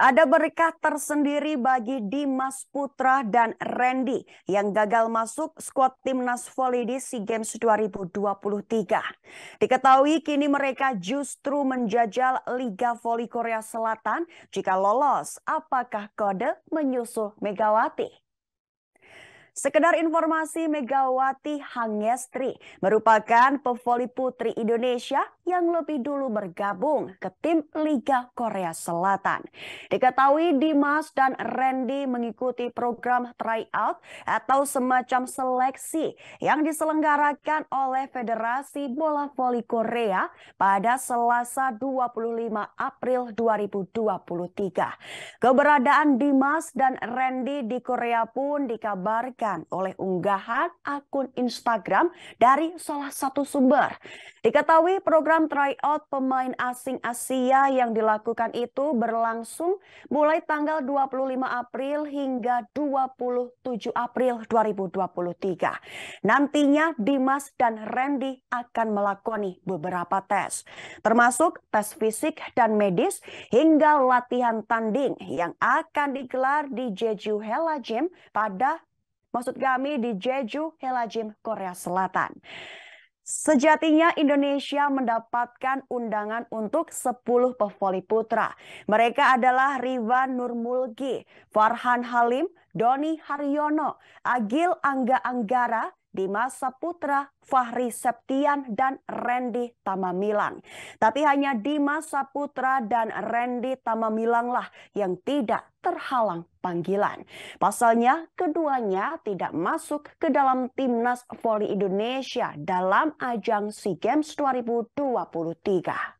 Ada berkah tersendiri bagi Dimas Putra dan Randy yang gagal masuk skuad timnas voli di SEA Games 2023. Diketahui kini mereka justru menjajal Liga Voli Korea Selatan jika lolos. Apakah kode menyusul Megawati? Sekedar informasi, Megawati Hangestri merupakan pevoli putri Indonesia yang lebih dulu bergabung ke tim Liga Korea Selatan. Diketahui Dimas dan Randy mengikuti program tryout atau semacam seleksi yang diselenggarakan oleh Federasi Bola Voli Korea pada Selasa 25 April 2023. Keberadaan Dimas dan Randy di Korea pun dikabarkan oleh unggahan akun Instagram dari salah satu sumber. Diketahui program tryout pemain asing Asia yang dilakukan itu berlangsung mulai tanggal 25 April hingga 27 April 2023. Nantinya Dimas dan Randy akan melakoni beberapa tes, termasuk tes fisik dan medis hingga latihan tanding yang akan digelar di Jeju Hella Gym pada maksud kami di Jeju, Helajim, Korea Selatan. Sejatinya Indonesia mendapatkan undangan untuk 10 pevoli putra. Mereka adalah Riva Nurmulgi, Farhan Halim, Doni Haryono, Agil Angga Anggara, Dimas Saputra, Fahri Septian, dan Randy Tamamilang. Tapi hanya Dimas Saputra dan Randy Tamamilanglah yang tidak terhalang panggilan. Pasalnya, keduanya tidak masuk ke dalam timnas voli Indonesia dalam ajang SEA Games 2023.